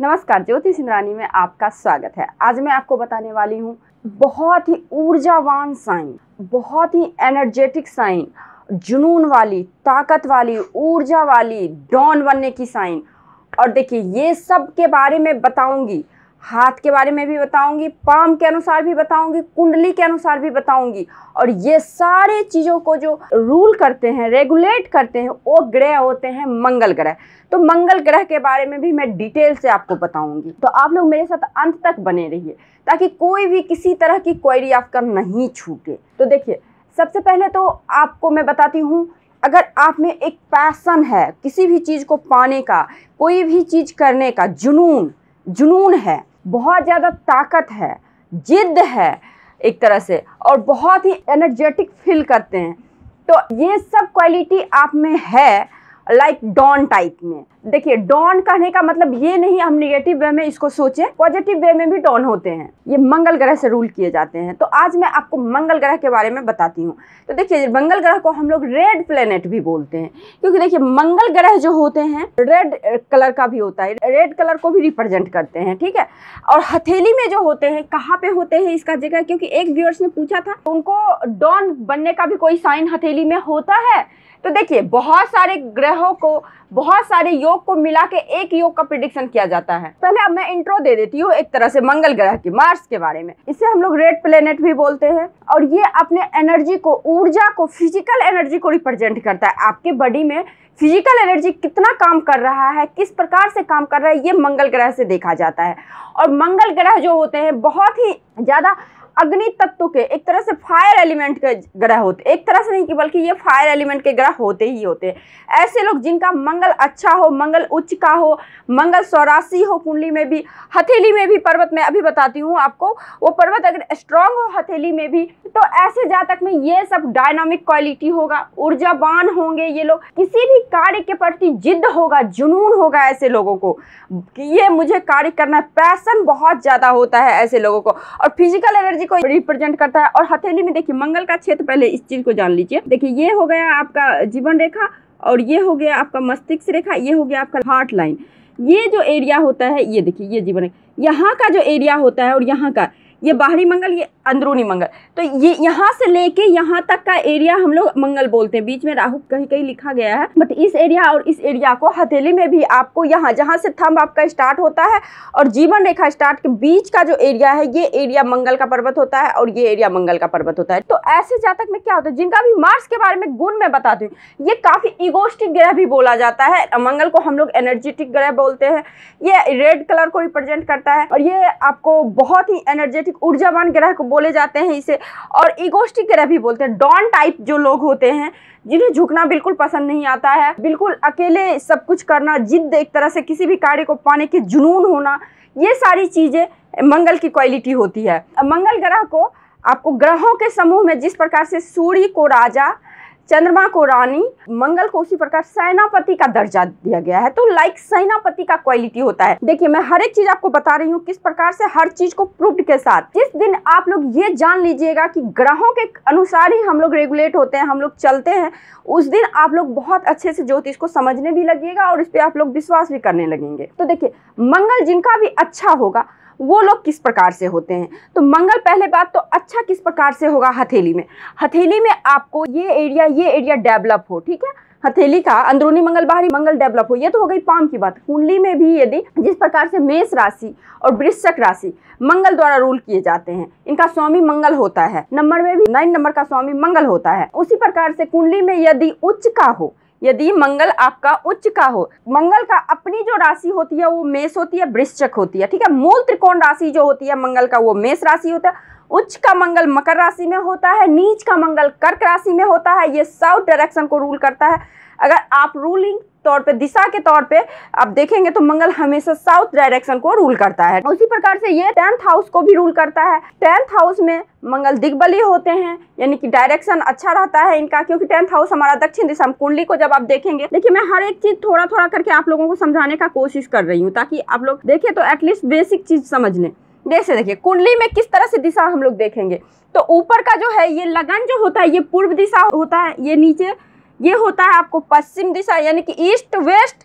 नमस्कार ज्योति सिंधरानी में आपका स्वागत है आज मैं आपको बताने वाली हूँ बहुत ही ऊर्जावान साइन बहुत ही एनर्जेटिक साइन जुनून वाली ताकत वाली ऊर्जा वाली डॉन बनने की साइन और देखिए ये सब के बारे में बताऊंगी हाथ के बारे में भी बताऊंगी पाम के अनुसार भी बताऊंगी कुंडली के अनुसार भी बताऊंगी और ये सारे चीज़ों को जो रूल करते हैं रेगुलेट करते हैं वो ग्रह होते हैं मंगल ग्रह तो मंगल ग्रह के बारे में भी मैं डिटेल से आपको बताऊंगी तो आप लोग मेरे साथ अंत तक बने रहिए ताकि कोई भी किसी तरह की क्वेरी आपका नहीं छूटे तो देखिए सबसे पहले तो आपको मैं बताती हूँ अगर आप में एक पैसन है किसी भी चीज़ को पाने का कोई भी चीज़ करने का जुनून जुनून है बहुत ज़्यादा ताकत है जिद है एक तरह से और बहुत ही एनर्जेटिक फील करते हैं तो ये सब क्वालिटी आप में है लाइक डॉन टाइप में देखिए डॉन कहने का मतलब ये नहीं हम निगेटिव वे में इसको सोचे पॉजिटिव वे में भी डॉन होते हैं ये मंगल ग्रह से रूल किए जाते हैं तो आज मैं आपको मंगल ग्रह के बारे में बताती हूँ तो देखिए मंगल ग्रह को हम लोग रेड प्लेनेट भी बोलते हैं क्योंकि देखिए मंगल ग्रह जो होते हैं रेड कलर का भी होता है रेड कलर को भी रिप्रेजेंट करते हैं ठीक है और हथेली में जो होते हैं कहाँ पे होते हैं इसका जगह क्योंकि एक व्यूअर्स ने पूछा था उनको डॉन बनने का भी कोई साइन हथेली में होता है तो देखिए बहुत सारे ग्रहों को बहुत सारे योग को मिला के एक योग का प्रिडिक्शन किया जाता है पहले अब मैं इंट्रो दे देती हूँ एक तरह से मंगल ग्रह की मार्स के बारे में इसे हम लोग रेड प्लेनेट भी बोलते हैं और ये अपने एनर्जी को ऊर्जा को फिजिकल एनर्जी को रिप्रेजेंट करता है आपके बॉडी में फिजिकल एनर्जी कितना काम कर रहा है किस प्रकार से काम कर रहा है ये मंगल ग्रह से देखा जाता है और मंगल ग्रह जो होते हैं बहुत ही ज़्यादा अग्नि तत्व के एक तरह से फायर एलिमेंट के ग्रह होते एक तरह से नहीं कि बल्कि ये फायर एलिमेंट के ग्रह होते ही होते हैं ऐसे लोग जिनका मंगल अच्छा हो मंगल उच्च का हो मंगल सौरासी हो कुंडली में भी हथेली में भी पर्वत में अभी बताती हूँ आपको वो पर्वत अगर स्ट्रांग हो हथेली में भी तो ऐसे जातक में ये सब डायनामिक क्वालिटी होगा ऊर्जावान होंगे ये लोग किसी भी कार्य के प्रति जिद होगा जुनून होगा ऐसे लोगों को कि ये मुझे कार्य करना पैसन बहुत ज़्यादा होता है ऐसे लोगों को और फिजिकल एनर्जी को रिप्रेजेंट करता है और हथेली में देखिए मंगल का क्षेत्र पहले इस चीज को जान लीजिए देखिए ये हो गया आपका जीवन रेखा और ये हो गया आपका मस्तिष्क रेखा ये हो गया आपका हार्ट लाइन ये जो एरिया होता है ये देखिए ये जीवन रेखा यहाँ का जो एरिया होता है और यहाँ का ये बाहरी मंगल ये अंदरूनी मंगल तो ये यहाँ से लेके यहाँ तक का एरिया हम लोग मंगल बोलते हैं बीच में राहु कहीं कहीं लिखा गया है बट इस एरिया और इस एरिया को हथेली में भी आपको यहाँ जहाँ से थंब आपका स्टार्ट होता है और जीवन रेखा स्टार्ट के बीच का जो एरिया है ये एरिया मंगल का पर्वत होता है और ये एरिया मंगल का पर्वत होता है तो ऐसे जातक में क्या होता है जिनका भी मार्स के बारे में गुण मैं बता दूँ ये काफ़ी इगोस्टिक ग्रह भी बोला जाता है मंगल को हम लोग एनर्जेटिक ग्रह बोलते हैं ये रेड कलर को रिप्रेजेंट करता है और ये आपको बहुत ही एनर्जेटिक ठीक ऊर्जावान ग्रह को बोले जाते हैं इसे और इगोस्टिक ग्रह भी बोलते हैं डॉन टाइप जो लोग होते हैं जिन्हें झुकना बिल्कुल पसंद नहीं आता है बिल्कुल अकेले सब कुछ करना जिद एक तरह से किसी भी कार्य को पाने के जुनून होना ये सारी चीज़ें मंगल की क्वालिटी होती है मंगल ग्रह को आपको ग्रहों के समूह में जिस प्रकार से सूर्य को राजा चंद्रमा को रानी मंगल को उसी प्रकार सेनापति का दर्जा दिया गया है तो लाइक सेनापति का क्वालिटी होता है देखिए मैं हर एक चीज आपको बता रही हूँ किस प्रकार से हर चीज को प्रूफ के साथ जिस दिन आप लोग ये जान लीजिएगा कि ग्रहों के अनुसार ही हम लोग रेगुलेट होते हैं हम लोग चलते हैं उस दिन आप लोग बहुत अच्छे से ज्योतिष को समझने भी लगेगा और इस पर आप लोग विश्वास भी करने लगेंगे तो देखिये मंगल जिनका भी अच्छा होगा वो लोग किस प्रकार से होते हैं तो मंगल पहले बात तो अच्छा किस प्रकार से होगा हथेली में हथेली में आपको ये एरिया ये एरिया डेवलप हो ठीक है हथेली का अंदरूनी मंगल बाहरी मंगल डेवलप हो ये तो हो गई पाम की बात कुंडली में भी यदि जिस प्रकार से मेष राशि और वृश्चक राशि मंगल द्वारा रूल किए जाते हैं इनका स्वामी मंगल होता है नंबर में भी नाइन नंबर का स्वामी मंगल होता है उसी प्रकार से कुंडली में यदि उच्च का हो यदि मंगल आपका उच्च का हो मंगल का अपनी जो राशि होती है वो मेष होती है वृश्चक होती है ठीक है मूल त्रिकोण राशि जो होती है मंगल का वो मेष राशि होता है उच्च का मंगल मकर राशि में होता है नीच का मंगल कर्क राशि में होता है ये साउथ डायरेक्शन को रूल करता है अगर आप रूलिंग तौर पे दिशा के तौर पे आप देखेंगे तो मंगल हमेशा साउथ डायरेक्शन को रूल करता है उसी प्रकार से ये टेंथ हाउस को भी रूल करता है टेंथ हाउस में मंगल दिग्बली होते हैं यानी कि डायरेक्शन अच्छा रहता है इनका क्योंकि टेंथ हाउस हमारा दक्षिण दिशा कुंडली को जब आप देखेंगे देखिए मैं हर एक चीज थोड़ा थोड़ा करके आप लोगों को समझाने का कोशिश कर रही हूँ ताकि आप लोग देखें तो एटलीस्ट बेसिक चीज समझ लें जैसे देखिए कुंडली में किस तरह से दिशा हम लोग देखेंगे तो ऊपर का जो है ये लगन जो होता है ये पूर्व दिशा होता है ये नीचे ये होता है आपको पश्चिम दिशा यानी कि ईस्ट वेस्ट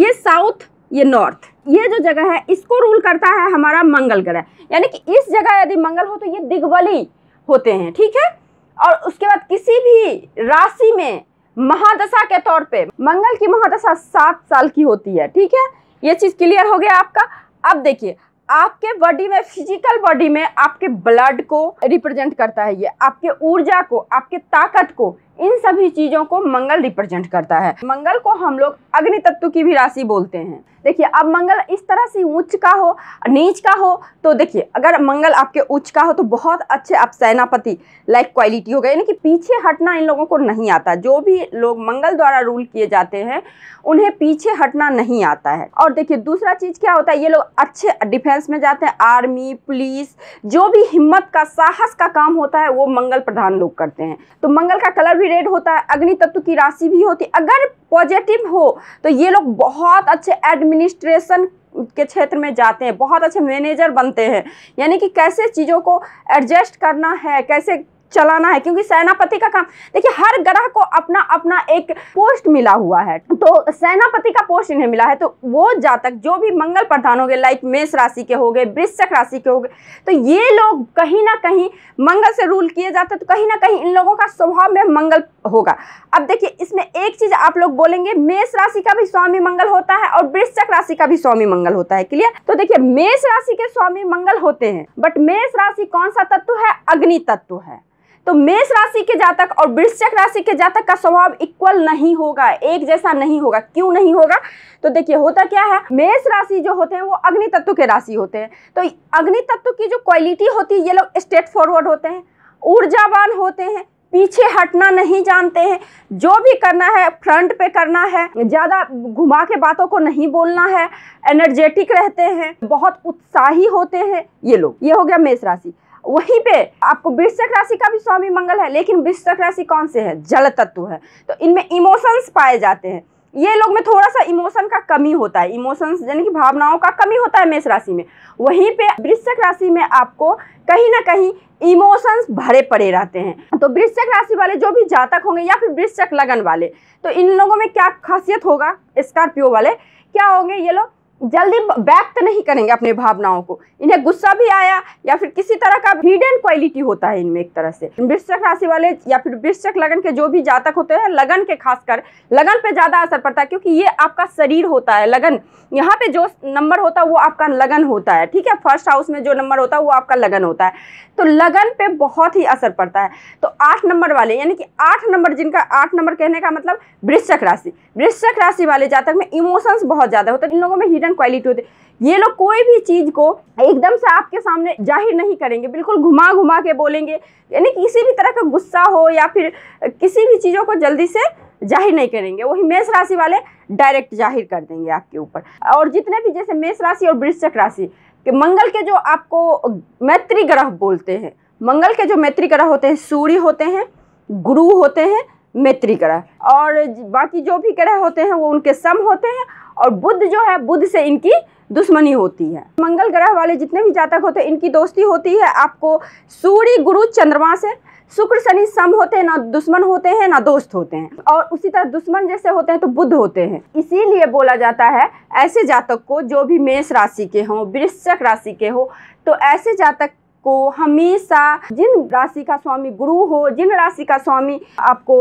ये साउथ ये नॉर्थ ये जो जगह है इसको रूल करता है हमारा मंगल ग्रह यानी कि इस जगह यदि मंगल हो तो ये दिग्वली होते हैं ठीक है और उसके बाद किसी भी राशि में महादशा के तौर पे मंगल की महादशा सात साल की होती है ठीक है ये चीज़ क्लियर हो गया आपका अब देखिए आपके बॉडी में फिजिकल बॉडी में आपके ब्लड को रिप्रेजेंट करता है ये आपके ऊर्जा को आपके ताकत को इन सभी चीज़ों को मंगल रिप्रेजेंट करता है मंगल को हम लोग अग्नि तत्व की भी राशि बोलते हैं देखिए अब मंगल इस तरह से उच्च का हो नीच का हो तो देखिए अगर मंगल आपके उच्च का हो तो बहुत अच्छे आप सेनापति लाइक क्वालिटी हो गए यानी कि पीछे हटना इन लोगों को नहीं आता जो भी लोग मंगल द्वारा रूल किए जाते हैं उन्हें पीछे हटना नहीं आता है और देखिए दूसरा चीज़ क्या होता है ये लोग अच्छे डिफेंस में जाते हैं आर्मी पुलिस जो भी हिम्मत का साहस का काम होता है वो मंगल प्रधान लोग करते हैं तो मंगल का कलर भी रेड होता है अग्नि तत्व की राशि भी होती है अगर पॉजिटिव हो तो ये लोग बहुत अच्छे एडमिनिस्ट्रेशन के क्षेत्र में जाते हैं बहुत अच्छे मैनेजर बनते हैं यानी कि कैसे चीज़ों को एडजस्ट करना है कैसे चलाना है क्योंकि सेनापति का काम देखिए हर ग्रह को अपना अपना एक पोस्ट मिला हुआ है तो सेनापति का पोस्ट इन्हें मिला है तो वो जातक जो भी मंगल प्रधान हो गए लाइक मेष राशि के हो गए वृश्चक राशि के हो गए तो ये लोग कहीं ना कहीं मंगल से रूल किए जाते तो कहीं ना कहीं इन लोगों का स्वभाव में मंगल होगा अब देखिए इसमें एक चीज आप लोग बोलेंगे मेष राशि का भी स्वामी मंगल होता है और वृश्चक राशि का भी स्वामी मंगल होता है क्लियर तो देखिए मेष राशि के स्वामी मंगल होते हैं बट मेष राशि कौन सा तत्व है अग्नि तत्व है तो मेष राशि के जातक और वृश्चिक राशि के जातक का स्वभाव इक्वल नहीं होगा एक जैसा नहीं होगा क्यों नहीं होगा तो देखिए होता क्या है मेष राशि जो होते हैं वो अग्नि तत्व के राशि होते हैं तो अग्नि तत्व की जो क्वालिटी होती है ये लोग स्ट्रेट फॉरवर्ड होते हैं ऊर्जावान होते हैं पीछे हटना नहीं जानते हैं जो भी करना है फ्रंट पे करना है ज़्यादा घुमा के बातों को नहीं बोलना है एनर्जेटिक रहते हैं बहुत उत्साही होते हैं ये लोग ये हो गया मेष राशि वहीं पे आपको वृश्चक राशि का भी स्वामी मंगल है लेकिन वृश्चक राशि कौन से है जल तत्व है तो इनमें इमोशंस पाए जाते हैं ये लोग में थोड़ा सा इमोशन का कमी होता है इमोशंस यानी कि भावनाओं का कमी होता है मेष राशि में वहीं पे वृश्चक राशि में आपको कहीं ना कहीं इमोशंस भरे पड़े रहते हैं तो वृश्चक राशि वाले जो भी जातक होंगे या फिर वृश्चक लगन वाले तो इन लोगों में क्या खासियत होगा स्कॉर्पियो वाले क्या होंगे ये लोग जल्दी व्यक्त नहीं करेंगे अपने भावनाओं को इन्हें गुस्सा भी आया या फिर किसी तरह का हिडन क्वालिटी होता है इनमें एक तरह से वृश्चक राशि वाले या फिर वृश्चक लगन के जो भी जातक होते हैं लगन के खासकर लगन पे ज़्यादा असर पड़ता है क्योंकि ये आपका शरीर होता है लगन यहाँ पे जो नंबर होता है वो आपका लगन होता है ठीक है फर्स्ट हाउस में जो नंबर होता है वो आपका लगन होता है तो लगन पे बहुत ही असर पड़ता है तो आठ नंबर वाले यानी कि आठ नंबर जिनका आठ नंबर कहने का मतलब वृश्चक राशि वृश्चक राशि वाले जातक में इमोशंस बहुत ज़्यादा होता है इन लोगों में कंटेंट एंड क्वालिटी होते ये लोग कोई भी चीज़ को एकदम से आपके सामने जाहिर नहीं करेंगे बिल्कुल घुमा घुमा के बोलेंगे यानी किसी भी तरह का गुस्सा हो या फिर किसी भी चीज़ों को जल्दी से जाहिर नहीं करेंगे वही मेष राशि वाले डायरेक्ट जाहिर कर देंगे आपके ऊपर और जितने भी जैसे मेष राशि और वृश्चक राशि के मंगल के जो आपको मैत्री ग्रह बोलते हैं मंगल के जो मैत्री ग्रह होते हैं सूर्य होते हैं गुरु होते हैं मैत्री ग्रह और बाकी जो भी ग्रह होते हैं वो उनके सम होते हैं और बुद्ध जो है बुद्ध से इनकी दुश्मनी होती है मंगल ग्रह वाले जितने भी जातक होते हैं इनकी दोस्ती होती है आपको सूर्य गुरु चंद्रमा से शुक्र शनि सम होते हैं ना दुश्मन होते हैं ना दोस्त होते हैं और उसी तरह दुश्मन जैसे होते हैं तो बुद्ध होते हैं इसीलिए बोला जाता है ऐसे जातक को जो भी मेष राशि के हों वृश्चक राशि के हो तो ऐसे जातक आपको हमेशा जिन राशि का स्वामी गुरु हो जिन राशि का स्वामी आपको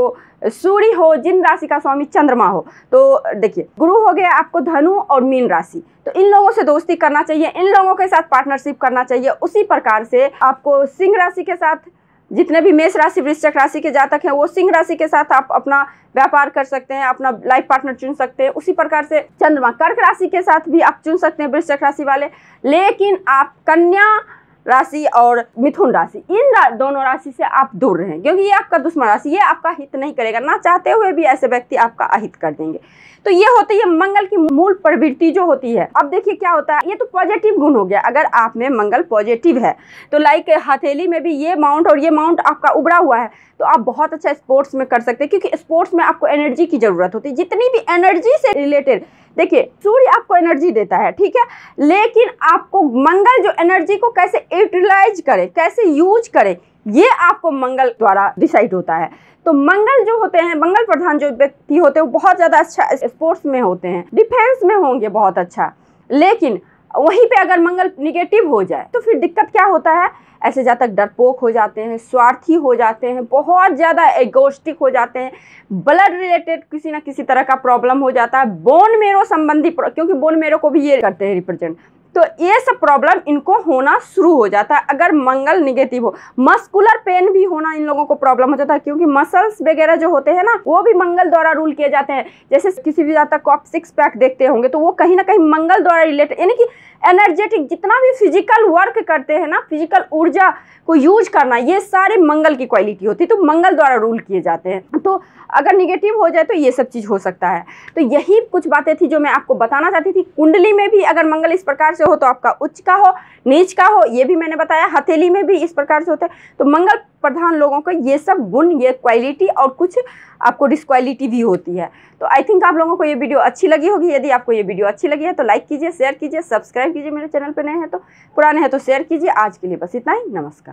सूर्य हो जिन राशि का स्वामी चंद्रमा हो तो देखिए गुरु हो गया आपको धनु और मीन राशि तो इन लोगों से दोस्ती करना चाहिए इन लोगों के साथ पार्टनरशिप करना चाहिए उसी प्रकार से आपको सिंह राशि के साथ जितने भी मेष राशि वृश्चिक राशि के जातक हैं वो सिंह राशि के साथ आप अपना व्यापार कर सकते हैं अपना लाइफ पार्टनर चुन सकते हैं उसी प्रकार से चंद्रमा कर्क राशि के साथ भी आप चुन सकते हैं वृश्चिक राशि वाले लेकिन आप कन्या राशि और मिथुन राशि इन रा, दोनों राशि से आप दूर रहें क्योंकि ये आपका दुश्मन राशि ये आपका हित नहीं करेगा ना चाहते हुए भी ऐसे व्यक्ति आपका अहित कर देंगे तो ये होती है मंगल की मूल प्रवृत्ति जो होती है अब देखिए क्या होता है ये तो पॉजिटिव गुण हो गया अगर आप में मंगल पॉजिटिव है तो लाइक हथेली में भी ये माउंट और ये माउंट आपका उबरा हुआ है तो आप बहुत अच्छा स्पोर्ट्स में कर सकते हैं क्योंकि स्पोर्ट्स में आपको एनर्जी की ज़रूरत होती है जितनी भी एनर्जी से रिलेटेड देखिए सूर्य आपको एनर्जी देता है ठीक है लेकिन आपको मंगल जो एनर्जी को कैसे यूटिलाइज करे कैसे यूज करे ये आपको मंगल द्वारा डिसाइड होता है तो मंगल जो होते हैं मंगल प्रधान जो व्यक्ति होते हैं वो बहुत ज़्यादा अच्छा स्पोर्ट्स में होते हैं डिफेंस में होंगे बहुत अच्छा लेकिन वहीं पे अगर मंगल निगेटिव हो जाए तो फिर दिक्कत क्या होता है ऐसे जातक डरपोक हो जाते हैं स्वार्थी हो जाते हैं बहुत ज़्यादा एगोस्टिक हो जाते हैं ब्लड रिलेटेड किसी ना किसी तरह का प्रॉब्लम हो जाता है बोन मेरो संबंधी क्योंकि बोन मेरो को भी ये करते हैं रिप्रेजेंट तो ये सब प्रॉब्लम इनको होना शुरू हो जाता है अगर मंगल निगेटिव हो मस्कुलर पेन भी होना इन लोगों को प्रॉब्लम हो जाता है क्योंकि मसल्स वगैरह जो होते हैं ना वो भी मंगल द्वारा रूल किए जाते हैं जैसे किसी भी जातक को आप सिक्स पैक देखते होंगे तो वो कहीं ना कहीं मंगल द्वारा रिलेटेड यानी कि एनर्जेटिक जितना भी फिजिकल वर्क करते हैं ना फिजिकल ऊर्जा को यूज करना ये सारे मंगल की क्वालिटी होती है तो मंगल द्वारा रूल किए जाते हैं तो अगर निगेटिव हो जाए तो ये सब चीज़ हो सकता है तो यही कुछ बातें थी जो मैं आपको बताना चाहती थी कुंडली में भी अगर मंगल इस प्रकार से हो तो आपका उच्च का हो नीच का हो ये भी मैंने बताया हथेली में भी इस प्रकार से होता है तो मंगल प्रधान लोगों को ये सब गुण ये क्वालिटी और कुछ आपको डिसक्वालिटी भी होती है तो आई थिंक आप लोगों को ये वीडियो अच्छी लगी होगी यदि आपको ये वीडियो अच्छी लगी है तो लाइक कीजिए शेयर कीजिए सब्सक्राइब कीजिए मेरे चैनल पर नए हैं तो पुराने हैं तो शेयर कीजिए आज के लिए बस इतना ही नमस्कार